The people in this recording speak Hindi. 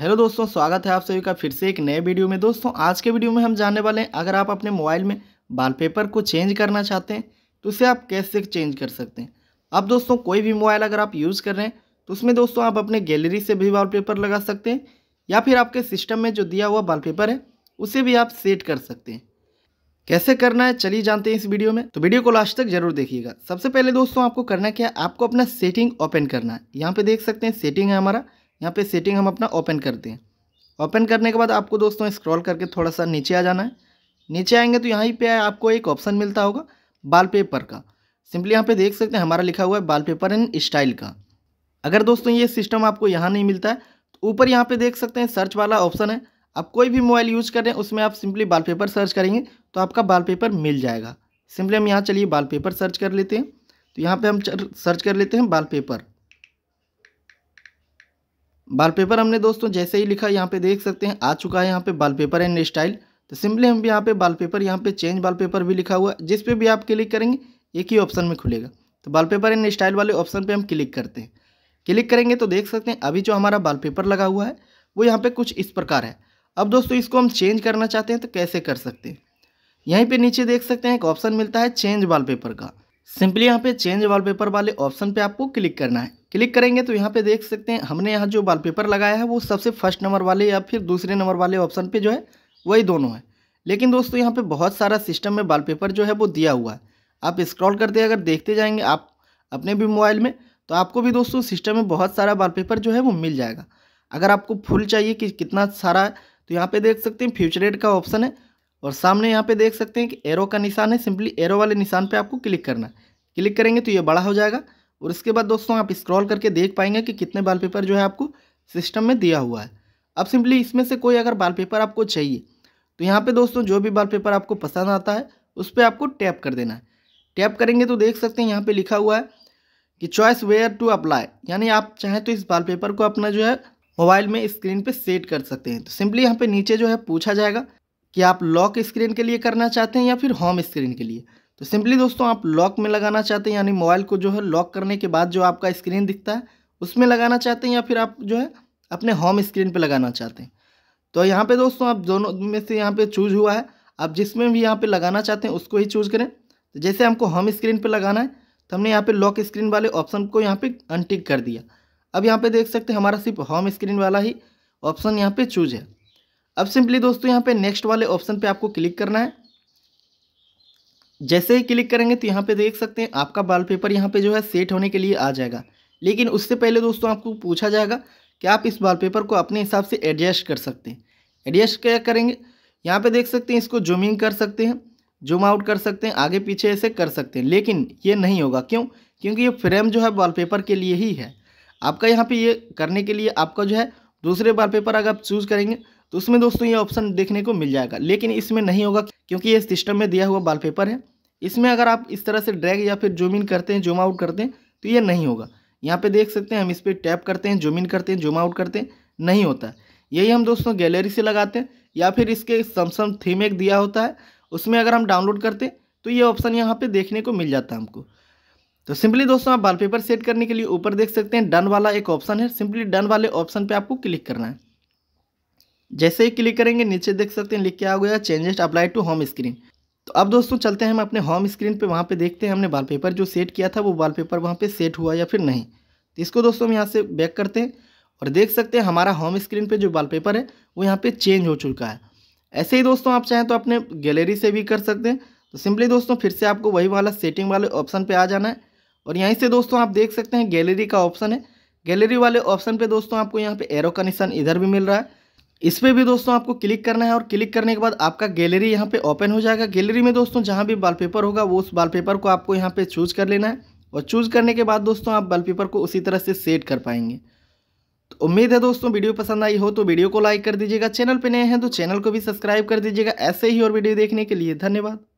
हेलो दोस्तों स्वागत है आप सभी का फिर से एक नए वीडियो में दोस्तों आज के वीडियो में हम जानने वाले हैं अगर आप अपने मोबाइल में वॉलपेपर को चेंज करना चाहते हैं तो उसे आप कैसे चेंज कर सकते हैं अब दोस्तों कोई भी मोबाइल अगर आप यूज़ कर रहे हैं तो उसमें दोस्तों आप अपने गैलरी से भी वॉलपेपर लगा सकते हैं या फिर आपके सिस्टम में जो दिया हुआ वॉलपेपर है उसे भी आप सेट कर सकते हैं कैसे करना है चलिए जानते हैं इस वीडियो में तो वीडियो को लास्ट तक जरूर देखिएगा सबसे पहले दोस्तों आपको करना क्या है आपको अपना सेटिंग ओपन करना है यहाँ पर देख सकते हैं सेटिंग है हमारा यहाँ पे सेटिंग हम अपना ओपन करते हैं ओपन करने के बाद आपको दोस्तों स्क्रॉल करके थोड़ा सा नीचे आ जाना है नीचे आएंगे तो यहाँ पे आपको एक ऑप्शन मिलता होगा बाल पेपर का सिंपली यहाँ पे देख सकते हैं हमारा लिखा हुआ है बाल पेपर एंड स्टाइल का अगर दोस्तों ये सिस्टम आपको यहाँ नहीं मिलता है तो ऊपर यहाँ पर देख सकते हैं सर्च वाला ऑप्शन है आप कोई भी मोबाइल यूज करें उसमें आप सिंपली बाल पेपर सर्च करेंगे तो आपका बाल पेपर मिल जाएगा सिंपली हम यहाँ चलिए बाल पेपर सर्च कर लेते हैं तो यहाँ पे हम सर्च कर लेते हैं बाल पेपर बाल पेपर हमने दोस्तों जैसे ही लिखा यहाँ पे देख सकते हैं आ चुका है यहाँ पे बाल पेपर एंड स्टाइल तो सिंपली हम भी यहाँ पे बाल पेपर यहाँ पे चेंज बाल पेपर भी लिखा हुआ है जिस पे भी आप क्लिक करेंगे एक ही ऑप्शन में खुलेगा तो बाल पेपर एंड स्टाइल वाले ऑप्शन पे हम क्लिक करते हैं क्लिक करेंगे तो देख सकते हैं अभी जो हमारा बाल पेपर लगा हुआ है वो यहाँ पर कुछ इस प्रकार है अब दोस्तों इसको हम चेंज करना चाहते हैं तो कैसे कर सकते हैं यहीं पर नीचे देख सकते हैं एक ऑप्शन मिलता है चेंज वाल पेपर का सिंपली यहाँ पर चेंज वाल पेपर वाले ऑप्शन पर आपको क्लिक करना है क्लिक करेंगे तो यहाँ पे देख सकते हैं हमने यहाँ जो वॉलपेपर लगाया है वो सबसे फर्स्ट नंबर वाले या फिर दूसरे नंबर वाले ऑप्शन पे जो है वही दोनों है लेकिन दोस्तों यहाँ पे बहुत सारा सिस्टम में वॉलपेपर जो है वो दिया हुआ है आप स्क्रॉल करते अगर देखते जाएंगे आप अपने भी मोबाइल में तो आपको भी दोस्तों सिस्टम में बहुत सारा पेपर जो है वो मिल जाएगा अगर आपको फुल चाहिए कि कितना सारा है तो यहाँ पर देख सकते हैं फ्यूचर रेट का ऑप्शन है और सामने यहाँ पर देख सकते हैं कि एरो का निशान है सिंपली एरो वाले निशान पर आपको क्लिक करना है क्लिक करेंगे तो ये बड़ा हो जाएगा और इसके बाद दोस्तों आप स्क्रॉल करके देख पाएंगे कि कितने बाल पेपर जो है आपको सिस्टम में दिया हुआ है अब सिंपली इसमें से कोई अगर बाल पेपर आपको चाहिए तो यहाँ पे दोस्तों जो भी बाल पेपर आपको पसंद आता है उस पर आपको टैप कर देना है टैप करेंगे तो देख सकते हैं यहाँ पर लिखा हुआ है कि चॉइस वेयर टू अप्लाई यानी आप चाहें तो इस बाल पेपर को अपना जो है मोबाइल में स्क्रीन पर सेट कर सकते हैं तो सिंपली यहाँ पर नीचे जो है पूछा जाएगा कि आप लॉक स्क्रीन के लिए करना चाहते हैं या फिर होम स्क्रीन के लिए तो सिंपली दोस्तों आप लॉक में लगाना चाहते हैं यानी मोबाइल को जो है लॉक करने के बाद जो आपका स्क्रीन दिखता है उसमें लगाना चाहते हैं या फिर आप जो है अपने होम स्क्रीन पर लगाना चाहते हैं तो यहाँ पर दोस्तों आप दोनों में से यहाँ पर चूज हुआ है आप जिसमें भी यहाँ पर लगाना चाहते हैं उसको ही चूज करें तो जैसे हमको होम स्क्रीन पर लगाना है तो हमने यहाँ पर लॉक स्क्रीन वाले ऑप्शन को यहाँ पर अनटिक कर दिया अब यहाँ पे देख सकते हैं हमारा सिर्फ होम स्क्रीन वाला ही ऑप्शन यहाँ पे चूज है अब सिंपली दोस्तों यहाँ पे नेक्स्ट वाले ऑप्शन पे आपको क्लिक करना है जैसे ही क्लिक करेंगे तो यहाँ पे देख सकते हैं आपका वॉलपेपर यहाँ पे जो है सेट होने के लिए आ जाएगा लेकिन उससे पहले दोस्तों आपको पूछा जाएगा कि आप इस वॉलपेपर को अपने हिसाब से एडजस्ट कर सकते हैं एडजस्ट क्या करेंगे यहाँ पे देख सकते हैं इसको जूमिंग कर सकते हैं जूम आउट कर सकते हैं आगे पीछे ऐसे कर सकते हैं लेकिन ये नहीं होगा क्यों क्योंकि ये फ्रेम जो है पेपर के लिए ही है आपका यहाँ पर ये करने के लिए आपका जो है दूसरे पेपर अगर आप चूज़ करेंगे तो उसमें दोस्तों ये ऑप्शन देखने को मिल जाएगा लेकिन इसमें नहीं होगा क्योंकि ये सिस्टम में दिया हुआ पेपर है इसमें अगर आप इस तरह से ड्रैग या फिर जूम इन करते हैं जूम आउट करते हैं तो ये नहीं होगा यहाँ पे देख सकते हैं हम इस पर टैप करते हैं जूम इन करते हैं जूम आउट करते हैं नहीं होता है यही हम दोस्तों गैलरी से लगाते हैं या फिर इसके समसम थीम एक दिया होता है उसमें अगर हम डाउनलोड करते हैं तो ये ऑप्शन यहाँ पर देखने को मिल जाता है हमको तो सिंपली दोस्तों आप वॉलपेपर सेट करने के लिए ऊपर देख सकते हैं डन वाला एक ऑप्शन है सिंपली डन वाले ऑप्शन पे आपको क्लिक करना है जैसे ही क्लिक करेंगे नीचे देख सकते हैं लिख के आ गया changes apply to home screen तो अब दोस्तों चलते हैं हम अपने होम स्क्रीन पे वहाँ पे देखते हैं हमने वॉलपेपर जो सेट किया था वो वॉलपेपर वहाँ पे सेट हुआ या फिर नहीं तो इसको दोस्तों हम यहाँ से बैक करते हैं और देख सकते हैं हमारा होम स्क्रीन पे जो वॉलपेपर है वो यहाँ पे चेंज हो चुका है ऐसे ही दोस्तों आप चाहें तो अपने गैलरी से भी कर सकते हैं तो सिंपली दोस्तों फिर से आपको वही वाला सेटिंग वाले ऑप्शन पर आ जाना है और यहीं से दोस्तों आप देख सकते हैं गैलरी का ऑप्शन है गैलरी वाले ऑप्शन पर दोस्तों आपको यहाँ पर एरो का निशान इधर भी मिल रहा है इस पर भी दोस्तों आपको क्लिक करना है और क्लिक करने के बाद आपका गैलरी यहाँ पे ओपन हो जाएगा गैलरी में दोस्तों जहाँ भी वॉलपेपर होगा वो उस वॉलपेपर को आपको यहाँ पे चूज कर लेना है और चूज करने के बाद दोस्तों आप वॉलपेपर को उसी तरह से सेट कर पाएंगे तो उम्मीद है दोस्तों वीडियो पसंद आई हो तो वीडियो को लाइक कर दीजिएगा चैनल पर नए हैं तो चैनल को भी सब्सक्राइब कर दीजिएगा ऐसे ही और वीडियो देखने के लिए धन्यवाद